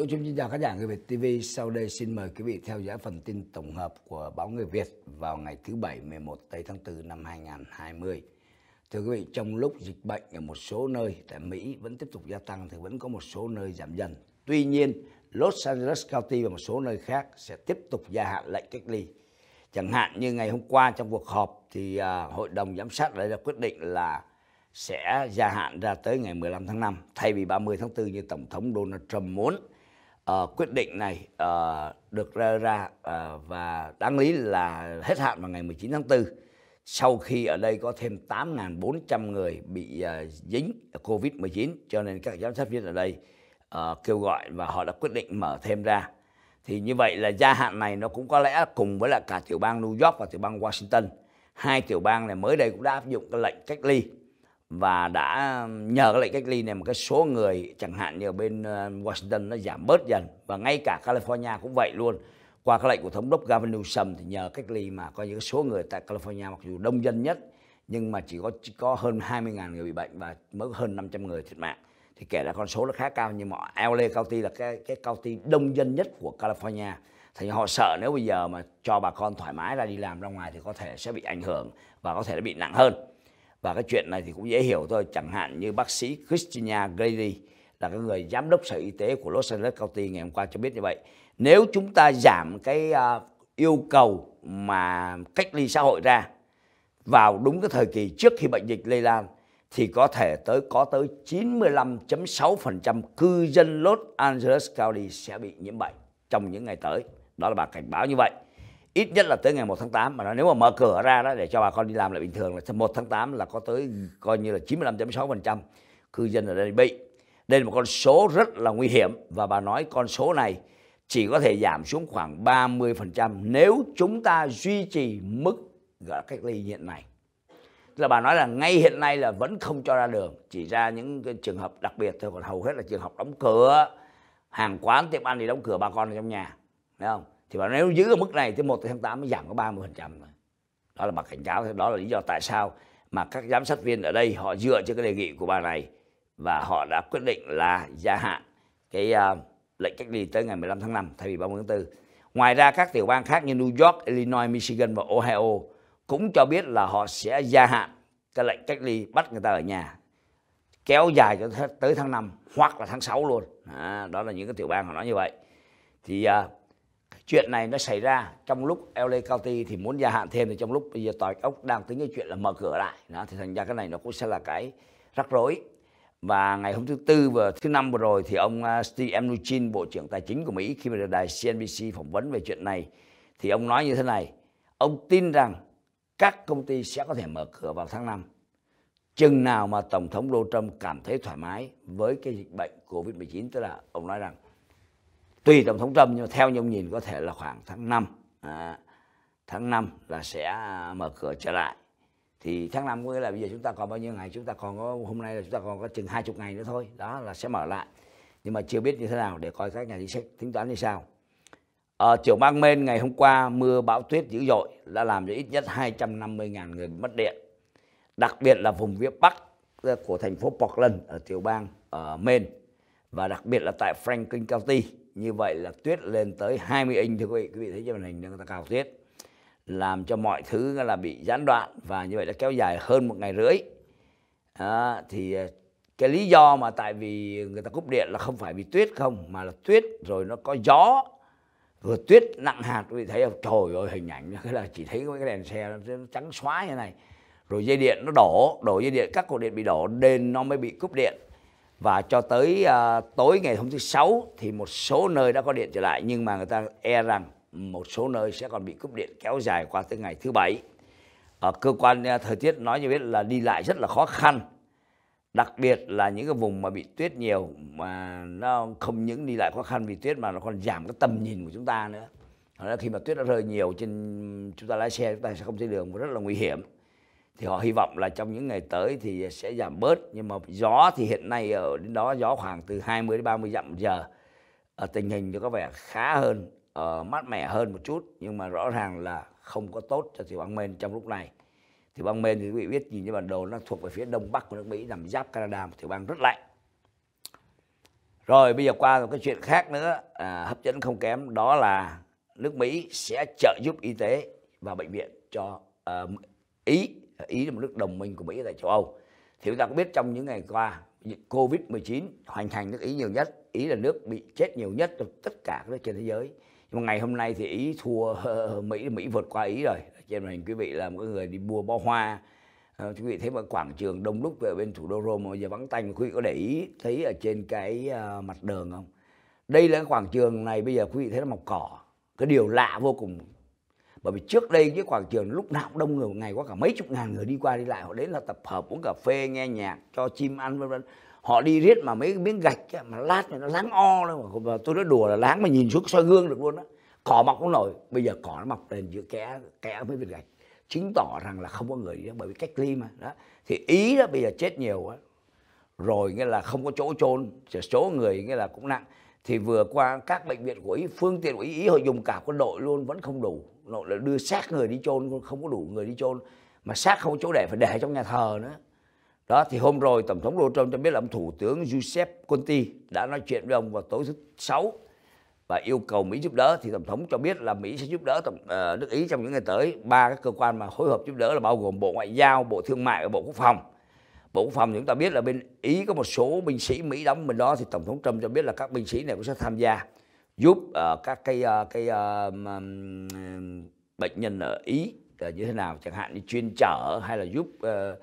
Đỗ Trung xin chào khán giả Người Việt TV. Sau đây xin mời quý vị theo dõi phần tin tổng hợp của báo Người Việt vào ngày thứ Bảy 11 tây tháng 4 năm 2020. Thưa quý vị, trong lúc dịch bệnh ở một số nơi tại Mỹ vẫn tiếp tục gia tăng thì vẫn có một số nơi giảm dần. Tuy nhiên, Los Angeles County và một số nơi khác sẽ tiếp tục gia hạn lệnh cách ly. Chẳng hạn như ngày hôm qua trong cuộc họp thì à, Hội đồng Giám sát đã ra quyết định là sẽ gia hạn ra tới ngày 15 tháng 5 thay vì 30 tháng 4 như Tổng thống Donald Trump muốn Ờ, quyết định này uh, được ra ra uh, và đáng lý là hết hạn vào ngày 19 tháng 4 sau khi ở đây có thêm 8.400 người bị uh, dính COVID-19 cho nên các giám sát viên ở đây uh, kêu gọi và họ đã quyết định mở thêm ra. Thì như vậy là gia hạn này nó cũng có lẽ cùng với là cả tiểu bang New York và tiểu bang Washington. Hai tiểu bang này mới đây cũng đã áp dụng cái lệnh cách ly và đã nhờ cái lệnh cách ly này một cái số người chẳng hạn như ở bên ờ, Washington nó giảm bớt dần và ngay cả California cũng vậy luôn qua cái lệnh của thống đốc Gavin Newsom thì nhờ cách ly mà có những số người tại California mặc dù đông dân nhất nhưng mà chỉ có chỉ có hơn 20.000 người bị bệnh và mới hơn 500 người thiệt mạng thì kể là con số nó khá cao nhưng mà LA County là cái cái county đông dân nhất của California thì họ sợ nếu bây giờ mà cho bà con thoải mái ra đi làm ra ngoài thì có thể sẽ bị ảnh hưởng và có thể nó bị nặng hơn và cái chuyện này thì cũng dễ hiểu thôi, chẳng hạn như bác sĩ Christina Grady là cái người giám đốc sở y tế của Los Angeles County ngày hôm qua cho biết như vậy. Nếu chúng ta giảm cái à, yêu cầu mà cách ly xã hội ra vào đúng cái thời kỳ trước khi bệnh dịch lây lan thì có thể tới có tới 95.6% cư dân Los Angeles County sẽ bị nhiễm bệnh trong những ngày tới. Đó là bà cảnh báo như vậy ít nhất là tới ngày 1 tháng 8 mà nếu mà mở cửa ra đó để cho bà con đi làm lại bình thường là 1 tháng 8 là có tới coi như là 95.6% cư dân ở đây bị. Đây là một con số rất là nguy hiểm và bà nói con số này chỉ có thể giảm xuống khoảng 30% nếu chúng ta duy trì mức cách ly hiện nay. Tức là bà nói là ngay hiện nay là vẫn không cho ra đường, chỉ ra những cái trường hợp đặc biệt thôi còn hầu hết là trường hợp đóng cửa, hàng quán tiệm ăn thì đóng cửa bà con ở trong nhà, thấy không? thì mà nếu giữ ở mức này thì 1 tháng 8 mới giảm có 30 phần trăm đó là mặt cảnh cáo đó là lý do tại sao mà các giám sát viên ở đây họ dựa trên cái đề nghị của bà này và họ đã quyết định là gia hạn cái uh, lệnh cách ly tới ngày 15 tháng 5 thay vì 30 tháng 4 ngoài ra các tiểu bang khác như New York, Illinois, Michigan và Ohio cũng cho biết là họ sẽ gia hạn cái lệnh cách ly bắt người ta ở nhà kéo dài cho tới tháng 5 hoặc là tháng 6 luôn à, đó là những cái tiểu bang họ nói như vậy thì uh, chuyện này nó xảy ra trong lúc LA County thì muốn gia hạn thêm thì trong lúc bây giờ tòa ốc đang tính cái chuyện là mở cửa lại đó thì thành ra cái này nó cũng sẽ là cái rắc rối và ngày hôm thứ tư và thứ năm vừa rồi thì ông à, Steve Mnuchin bộ trưởng tài chính của Mỹ khi mà đài CNBC phỏng vấn về chuyện này thì ông nói như thế này ông tin rằng các công ty sẽ có thể mở cửa vào tháng 5 chừng nào mà tổng thống Donald Trump cảm thấy thoải mái với cái dịch bệnh Covid-19 tức là ông nói rằng tùy tổng thống Trump nhưng mà theo như ông nhìn có thể là khoảng tháng 5 à, tháng 5 là sẽ mở cửa trở lại thì tháng 5 có nghĩa là bây giờ chúng ta còn bao nhiêu ngày chúng ta còn có hôm nay là chúng ta còn có chừng 20 ngày nữa thôi đó là sẽ mở lại nhưng mà chưa biết như thế nào để coi các nhà chính sách tính toán như sao ở ờ, tiểu bang Maine ngày hôm qua mưa bão tuyết dữ dội đã làm cho ít nhất 250.000 người mất điện đặc biệt là vùng phía Bắc ờ, của thành phố Portland ở tiểu bang ở ờ, Maine và đặc biệt là tại Franklin County như vậy là tuyết lên tới 20 inch thưa quý vị quý vị thấy trên màn hình người ta cào tuyết làm cho mọi thứ là bị gián đoạn và như vậy đã kéo dài hơn một ngày rưỡi à, thì cái lý do mà tại vì người ta cúp điện là không phải vì tuyết không mà là tuyết rồi nó có gió vừa tuyết nặng hạt quý vị thấy không trời ơi hình ảnh cái là chỉ thấy cái đèn xe nó trắng xóa như này rồi dây điện nó đổ đổ dây điện các cột điện bị đổ nên nó mới bị cúp điện và cho tới à, tối ngày hôm thứ sáu thì một số nơi đã có điện trở lại nhưng mà người ta e rằng một số nơi sẽ còn bị cúp điện kéo dài qua tới ngày thứ bảy ở cơ quan à, thời tiết nói như biết là đi lại rất là khó khăn đặc biệt là những cái vùng mà bị tuyết nhiều mà nó không những đi lại khó khăn vì tuyết mà nó còn giảm cái tầm nhìn của chúng ta nữa Thế khi mà tuyết đã rơi nhiều trên chúng ta lái xe chúng ta sẽ không thấy đường và rất là nguy hiểm thì họ hy vọng là trong những ngày tới thì sẽ giảm bớt nhưng mà gió thì hiện nay ở đến đó gió khoảng từ 20 đến 30 dặm giờ ở ờ, tình hình nó có vẻ khá hơn ở ờ, mát mẻ hơn một chút nhưng mà rõ ràng là không có tốt cho tiểu bang Maine trong lúc này thì bang Maine thì quý vị biết nhìn cái bản đồ nó thuộc về phía đông bắc của nước Mỹ nằm giáp Canada một tiểu bang rất lạnh rồi bây giờ qua một cái chuyện khác nữa à, hấp dẫn không kém đó là nước Mỹ sẽ trợ giúp y tế và bệnh viện cho uh, Ý Ý là một nước đồng minh của Mỹ tại châu Âu. Thì chúng ta cũng biết trong những ngày qua, dịch Covid-19 hoành hành nước Ý nhiều nhất. Ý là nước bị chết nhiều nhất trong tất cả các nước trên thế giới. Nhưng mà ngày hôm nay thì Ý thua Mỹ, Mỹ vượt qua Ý rồi. Trên màn hình quý vị là một người đi mua bó hoa, ờ, quý vị thấy mà quảng trường đông đúc về bên thủ đô Rome mà giờ vắng tanh quý vị có để ý thấy ở trên cái ờ, mặt đường không? Đây là quảng trường này bây giờ quý vị thấy nó mọc cỏ. Cái điều lạ vô cùng bởi vì trước đây cái quảng trường lúc nào cũng đông người một ngày có cả mấy chục ngàn người đi qua đi lại họ đến là tập hợp uống cà phê nghe nhạc cho chim ăn vân vân họ đi riết mà mấy miếng gạch mà lát này nó láng o luôn mà tôi nói đùa là láng mà nhìn xuống soi gương được luôn á cỏ mọc không nổi bây giờ cỏ nó mọc lên giữa kẽ kẽ với viên gạch chứng tỏ rằng là không có người đó bởi vì cách ly mà đó thì ý đó bây giờ chết nhiều á rồi nghĩa là không có chỗ chôn số người nghĩa là cũng nặng thì vừa qua các bệnh viện của ý phương tiện của ý, ý họ dùng cả quân đội luôn vẫn không đủ nội là đưa xác người đi chôn không có đủ người đi chôn mà xác không có chỗ để phải để trong nhà thờ nữa đó thì hôm rồi tổng thống Donald Trump cho biết là ông thủ tướng Giuseppe Conti đã nói chuyện với ông vào tối thứ sáu và yêu cầu Mỹ giúp đỡ thì tổng thống cho biết là Mỹ sẽ giúp đỡ tổng, uh, nước Ý trong những ngày tới ba các cơ quan mà phối hợp giúp đỡ là bao gồm Bộ Ngoại giao, Bộ Thương mại và Bộ Quốc phòng. Bộ Quốc phòng chúng ta biết là bên Ý có một số binh sĩ Mỹ đóng bên đó thì tổng thống Trump cho biết là các binh sĩ này cũng sẽ tham gia giúp uh, các cái uh, cái uh, um, bệnh nhân ở ý uh, như thế nào chẳng hạn như chuyên trở hay là giúp uh,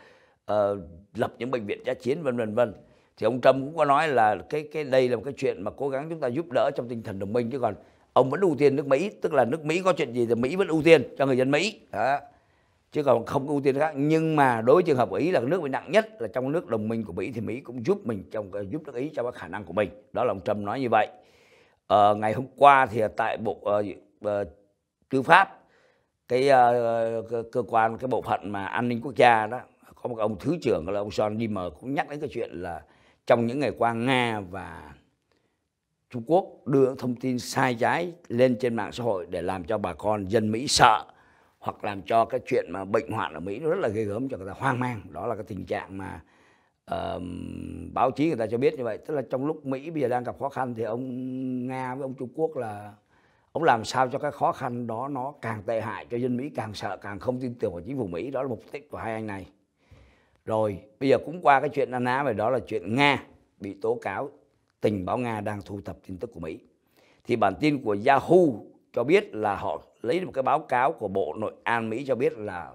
uh, lập những bệnh viện giá chiến vân vân vân thì ông Trump cũng có nói là cái cái đây là một cái chuyện mà cố gắng chúng ta giúp đỡ trong tinh thần đồng minh chứ còn ông vẫn ưu tiên nước Mỹ tức là nước Mỹ có chuyện gì thì Mỹ vẫn ưu tiên cho người dân Mỹ đó chứ còn không ưu tiên khác nhưng mà đối với trường hợp của ý là nước bị nặng nhất là trong nước đồng minh của mỹ thì mỹ cũng giúp mình trong giúp nước ý trong cái khả năng của mình đó là ông trump nói như vậy Ờ, ngày hôm qua thì tại bộ ờ, ờ, tư pháp cái ờ, cơ, cơ quan cái bộ phận mà an ninh quốc gia đó có một ông thứ trưởng là ông John Dimmer cũng nhắc đến cái chuyện là trong những ngày qua Nga và Trung Quốc đưa thông tin sai trái lên trên mạng xã hội để làm cho bà con dân Mỹ sợ hoặc làm cho cái chuyện mà bệnh hoạn ở Mỹ nó rất là ghê gớm cho người ta hoang mang đó là cái tình trạng mà uh, báo chí người ta cho biết như vậy tức là trong lúc Mỹ bây giờ đang gặp khó khăn thì ông Nga với ông Trung Quốc là ông làm sao cho cái khó khăn đó nó càng tệ hại cho dân Mỹ càng sợ càng không tin tưởng vào chính phủ Mỹ đó là mục đích của hai anh này rồi bây giờ cũng qua cái chuyện Nam Á về đó là chuyện Nga bị tố cáo tình báo Nga đang thu thập tin tức của Mỹ thì bản tin của Yahoo cho biết là họ lấy một cái báo cáo của Bộ Nội an Mỹ cho biết là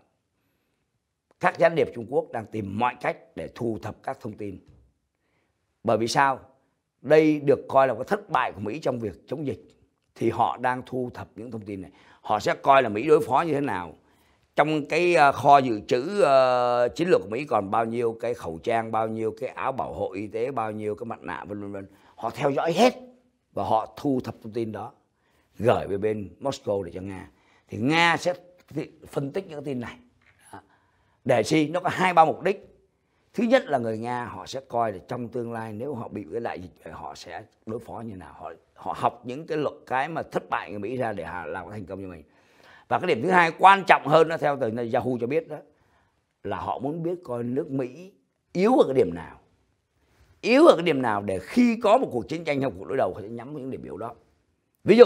các gián điệp Trung Quốc đang tìm mọi cách để thu thập các thông tin. Bởi vì sao? Đây được coi là cái thất bại của Mỹ trong việc chống dịch thì họ đang thu thập những thông tin này. Họ sẽ coi là Mỹ đối phó như thế nào. Trong cái ờ, kho dự trữ uh, chiến lược của Mỹ còn bao nhiêu cái khẩu trang, bao nhiêu cái áo bảo hộ y tế, bao nhiêu cái mặt nạ vân vân vân. Họ theo dõi hết và họ thu thập thông tin đó gửi về bên Moscow để cho Nga. Thì Nga sẽ phân tích những tin này đề si nó có hai ba mục đích thứ nhất là người nga họ sẽ coi là trong tương lai nếu họ bị cái đại dịch họ sẽ đối phó như nào họ họ học những cái luật cái mà thất bại người mỹ ra để làm thành công cho mình và cái điểm thứ hai quan trọng hơn nó theo từ yahoo cho biết đó là họ muốn biết coi nước mỹ yếu ở cái điểm nào yếu ở cái điểm nào để khi có một cuộc chiến tranh hay một cuộc đối đầu họ sẽ nhắm những điểm yếu đó ví dụ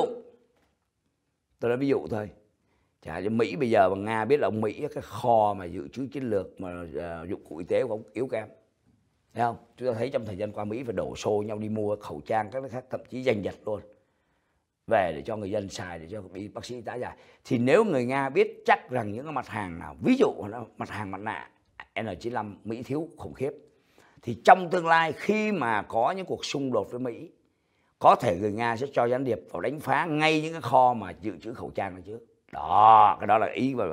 tôi nói ví dụ thôi chả như mỹ bây giờ mà nga biết là ông mỹ cái kho mà dự trữ chiến lược mà uh, dụng cụ y tế của ông yếu kém thấy không chúng ta thấy trong thời gian qua mỹ phải đổ xô nhau đi mua khẩu trang các khác thậm chí giành giật luôn về để cho người dân xài để cho bị bác sĩ tá giải thì nếu người nga biết chắc rằng những cái mặt hàng nào ví dụ mặt hàng mặt nạ N95 Mỹ thiếu khủng khiếp thì trong tương lai khi mà có những cuộc xung đột với Mỹ có thể người Nga sẽ cho gián điệp vào đánh phá ngay những cái kho mà dự trữ khẩu trang đó trước đó cái đó là ý mà,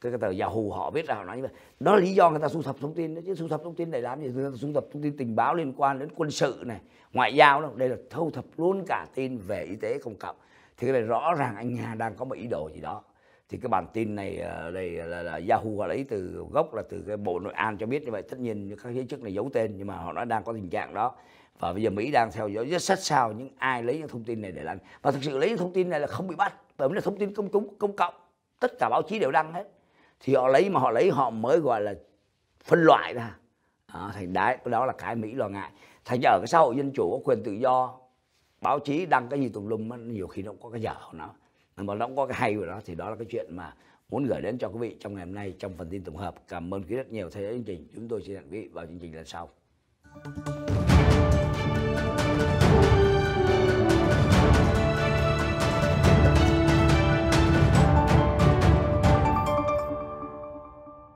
cái, cái tờ Yahoo họ biết ra họ nói như vậy đó là lý do người ta thu thập thông tin chứ thu thập thông tin để làm gì người ta thu thập thông tin tình báo liên quan đến quân sự này ngoại giao đâu đây là thu thập luôn cả tin về y tế công cộng thì cái này rõ ràng anh Nga đang có một ý đồ gì đó thì cái bản tin này ờ, đây là, là Yahoo họ lấy từ gốc là từ cái bộ nội an cho biết như vậy tất nhiên các giới chức này giấu tên nhưng mà họ nói đang có tình trạng đó và bây giờ Mỹ đang theo dõi rất sát sao những ai lấy những thông tin này để làm và thực sự lấy những thông tin này là không bị bắt bởi vì là thông tin công chúng công cộng tất cả báo chí đều đăng hết thì họ lấy mà họ lấy họ mới gọi là phân loại ra à, thành đấy đó là cái mỹ lo ngại thành ra ở cái xã hội dân chủ có quyền tự do báo chí đăng cái gì tùm lum nhiều khi nó cũng có cái dở nó mà nó cũng có cái hay của nó thì đó là cái chuyện mà muốn gửi đến cho quý vị trong ngày hôm nay trong phần tin tổng hợp cảm ơn quý rất nhiều theo dõi chương trình chúng tôi xin hẹn quý vị vào chương trình lần sau Thank you.